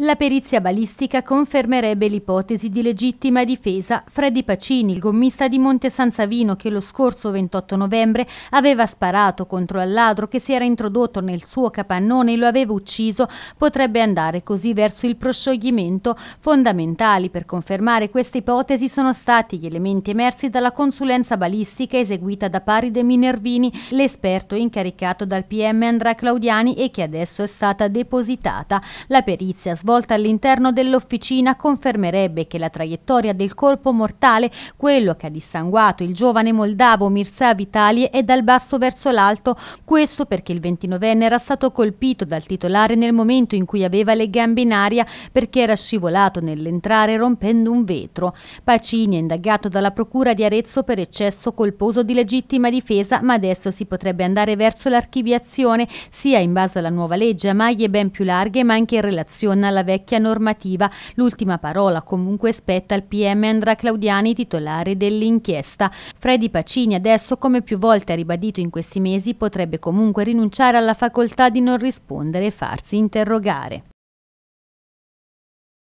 La perizia balistica confermerebbe l'ipotesi di legittima difesa Freddy Pacini, il gommista di Monte San Savino che lo scorso 28 novembre aveva sparato contro al ladro che si era introdotto nel suo capannone e lo aveva ucciso, potrebbe andare così verso il proscioglimento. Fondamentali per confermare questa ipotesi sono stati gli elementi emersi dalla consulenza balistica eseguita da Paride Minervini, l'esperto incaricato dal PM Andrea Claudiani e che adesso è stata depositata. La perizia svolta all'interno dell'officina confermerebbe che la traiettoria del colpo mortale, quello che ha dissanguato il giovane moldavo Mirza Vitali, è dal basso verso l'alto, questo perché il 29enne era stato colpito dal titolare nel momento in cui aveva le gambe in aria perché era scivolato nell'entrare rompendo un vetro. Pacini è indagato dalla procura di Arezzo per eccesso colposo di legittima difesa, ma adesso si potrebbe andare verso l'archiviazione sia in base alla nuova legge a maglie ben più larghe, ma anche in relazione alla alla vecchia normativa. L'ultima parola comunque spetta al PM Andra Claudiani, titolare dell'inchiesta. Freddy Pacini adesso, come più volte ha ribadito in questi mesi, potrebbe comunque rinunciare alla facoltà di non rispondere e farsi interrogare.